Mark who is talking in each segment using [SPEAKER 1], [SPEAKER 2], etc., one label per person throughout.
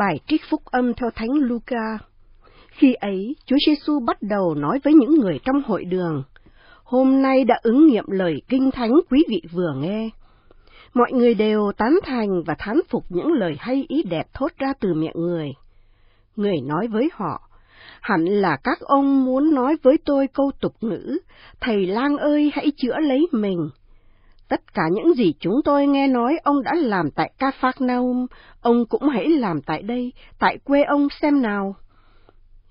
[SPEAKER 1] Bài trích phúc âm theo Thánh Luca. Khi ấy, Chúa Giêsu bắt đầu nói với những người trong hội đường, hôm nay đã ứng nghiệm lời kinh thánh quý vị vừa nghe. Mọi người đều tán thành và thán phục những lời hay ý đẹp thốt ra từ miệng người. Người nói với họ, hẳn là các ông muốn nói với tôi câu tục ngữ, thầy lang ơi hãy chữa lấy mình, Tất cả những gì chúng tôi nghe nói ông đã làm tại Kafarnaum, ông cũng hãy làm tại đây, tại quê ông xem nào.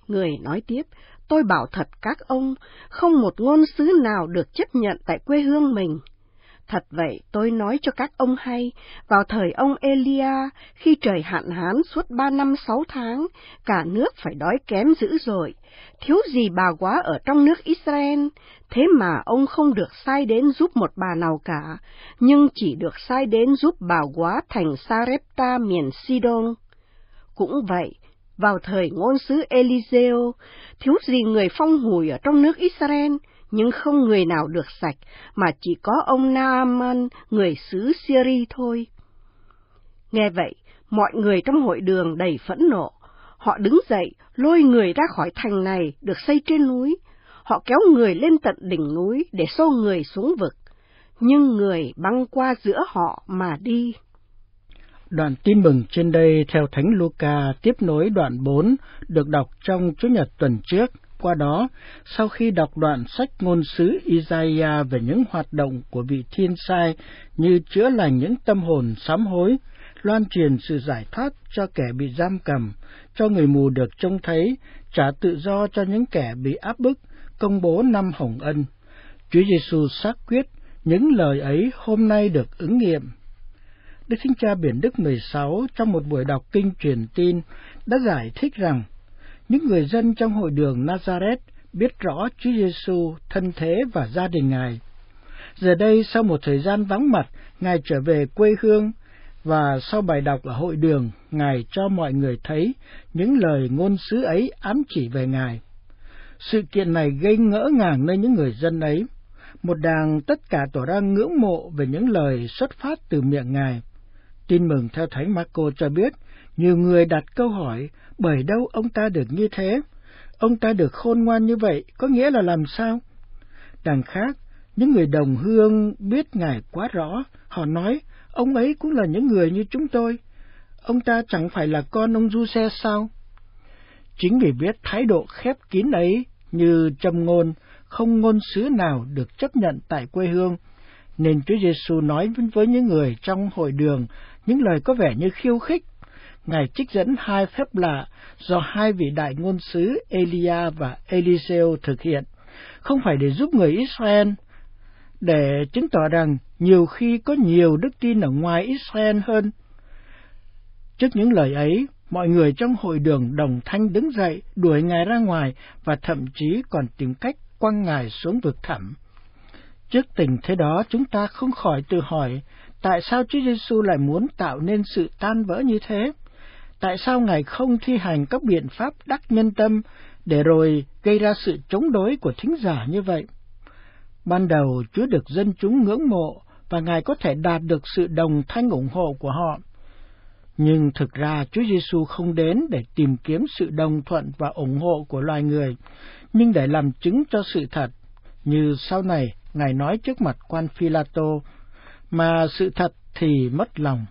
[SPEAKER 1] Người nói tiếp, tôi bảo thật các ông, không một ngôn sứ nào được chấp nhận tại quê hương mình. Thật vậy, tôi nói cho các ông hay, vào thời ông Elia, khi trời hạn hán suốt ba năm sáu tháng, cả nước phải đói kém dữ dội, thiếu gì bà quá ở trong nước Israel, thế mà ông không được sai đến giúp một bà nào cả, nhưng chỉ được sai đến giúp bà quá thành Sarepta miền Sidon. Cũng vậy, vào thời ngôn sứ Eliseo, thiếu gì người phong hùi ở trong nước Israel, nhưng không người nào được sạch, mà chỉ có ông Naaman, người xứ Syri thôi. Nghe vậy, mọi người trong hội đường đầy phẫn nộ. Họ đứng dậy, lôi người ra khỏi thành này được xây trên núi. Họ kéo người lên tận đỉnh núi để xô người xuống vực, nhưng người băng qua giữa họ mà đi.
[SPEAKER 2] Đoạn tin mừng trên đây theo Thánh Luca tiếp nối đoạn 4 được đọc trong Chúa nhật tuần trước qua đó, sau khi đọc đoạn sách ngôn sứ Isaiah về những hoạt động của vị thiên sai như chữa lành những tâm hồn sám hối, loan truyền sự giải thoát cho kẻ bị giam cầm, cho người mù được trông thấy, trả tự do cho những kẻ bị áp bức, công bố năm hồng ân. Chúa Giêsu xác quyết những lời ấy hôm nay được ứng nghiệm. Đức Thánh Cha Biển Đức 16 trong một buổi đọc kinh truyền tin đã giải thích rằng những người dân trong hội đường Nazareth biết rõ Chúa Giêsu thân thế và gia đình Ngài. Giờ đây, sau một thời gian vắng mặt, Ngài trở về quê hương, và sau bài đọc ở hội đường, Ngài cho mọi người thấy những lời ngôn sứ ấy ám chỉ về Ngài. Sự kiện này gây ngỡ ngàng nơi những người dân ấy. Một đàng tất cả tỏ ra ngưỡng mộ về những lời xuất phát từ miệng Ngài. Tin mừng theo Thánh Marco cho biết, nhiều người đặt câu hỏi, bởi đâu ông ta được như thế? Ông ta được khôn ngoan như vậy, có nghĩa là làm sao? Đằng khác, những người đồng hương biết Ngài quá rõ, họ nói, ông ấy cũng là những người như chúng tôi. Ông ta chẳng phải là con ông Du Xe sao? Chính vì biết thái độ khép kín ấy như châm ngôn, không ngôn sứ nào được chấp nhận tại quê hương, nên Chúa Giêsu nói với những người trong hội đường những lời có vẻ như khiêu khích Ngài trích dẫn hai phép lạ do hai vị đại ngôn sứ Elia và Eliseo thực hiện, không phải để giúp người Israel, để chứng tỏ rằng nhiều khi có nhiều đức tin ở ngoài Israel hơn. Trước những lời ấy, mọi người trong hội đường đồng thanh đứng dậy, đuổi ngài ra ngoài và thậm chí còn tìm cách quăng ngài xuống vực thẳm. Trước tình thế đó, chúng ta không khỏi tự hỏi, tại sao Chúa Giêsu lại muốn tạo nên sự tan vỡ như thế? tại sao Ngài không thi hành các biện pháp đắc nhân tâm để rồi gây ra sự chống đối của thính giả như vậy? Ban đầu Chúa được dân chúng ngưỡng mộ và Ngài có thể đạt được sự đồng thanh ủng hộ của họ. Nhưng thực ra Chúa Giêsu không đến để tìm kiếm sự đồng thuận và ủng hộ của loài người, nhưng để làm chứng cho sự thật, như sau này Ngài nói trước mặt quan phi tô mà sự thật thì mất lòng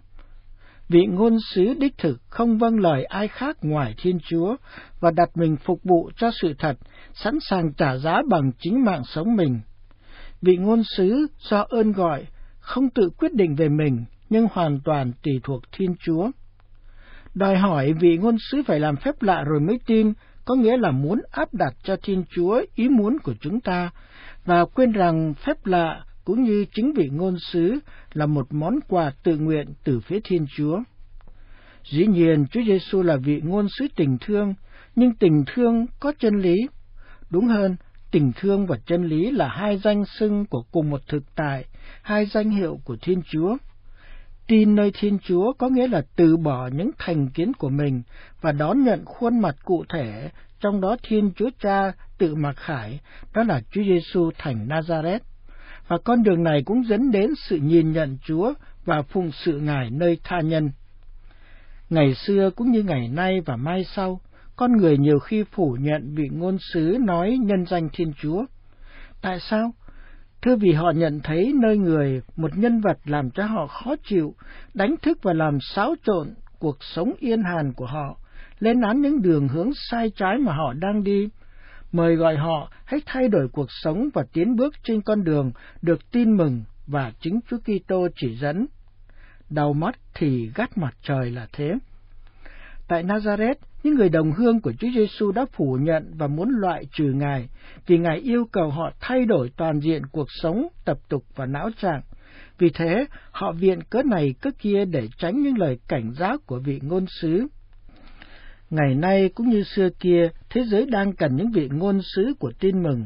[SPEAKER 2] vị ngôn sứ đích thực không vâng lời ai khác ngoài Thiên Chúa và đặt mình phục vụ cho sự thật, sẵn sàng trả giá bằng chính mạng sống mình. Vị ngôn sứ do ơn gọi, không tự quyết định về mình, nhưng hoàn toàn tùy thuộc Thiên Chúa. Đòi hỏi vị ngôn sứ phải làm phép lạ rồi mới tin, có nghĩa là muốn áp đặt cho Thiên Chúa ý muốn của chúng ta, và quên rằng phép lạ cũng như chính vị ngôn sứ là một món quà tự nguyện từ phía Thiên Chúa. Dĩ nhiên, Chúa Giêsu là vị ngôn sứ tình thương, nhưng tình thương có chân lý. Đúng hơn, tình thương và chân lý là hai danh xưng của cùng một thực tại, hai danh hiệu của Thiên Chúa. Tin nơi Thiên Chúa có nghĩa là từ bỏ những thành kiến của mình và đón nhận khuôn mặt cụ thể, trong đó Thiên Chúa Cha tự mặc khải, đó là Chúa Giêsu thành Nazareth và con đường này cũng dẫn đến sự nhìn nhận Chúa và phụng sự Ngài nơi tha nhân. Ngày xưa cũng như ngày nay và mai sau, con người nhiều khi phủ nhận vị ngôn sứ nói nhân danh Thiên Chúa. Tại sao? Thưa vì họ nhận thấy nơi người một nhân vật làm cho họ khó chịu, đánh thức và làm xáo trộn cuộc sống yên hàn của họ, lên án những đường hướng sai trái mà họ đang đi, mời gọi họ hãy thay đổi cuộc sống và tiến bước trên con đường được tin mừng và chính Chúa Kitô chỉ dẫn. Đau mắt thì gắt mặt trời là thế. Tại Nazareth, những người đồng hương của Chúa Giêsu đã phủ nhận và muốn loại trừ Ngài, vì Ngài yêu cầu họ thay đổi toàn diện cuộc sống, tập tục và não trạng. Vì thế, họ viện cớ này cớ kia để tránh những lời cảnh giác của vị ngôn sứ. Ngày nay cũng như xưa kia, thế giới đang cần những vị ngôn sứ của tin mừng.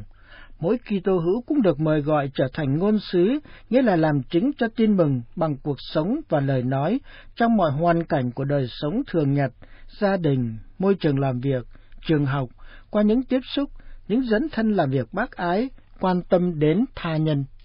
[SPEAKER 2] Mỗi Kitô hữu cũng được mời gọi trở thành ngôn sứ, nghĩa là làm chứng cho tin mừng bằng cuộc sống và lời nói trong mọi hoàn cảnh của đời sống thường nhật, gia đình, môi trường làm việc, trường học, qua những tiếp xúc, những dẫn thân làm việc bác ái, quan tâm đến tha nhân.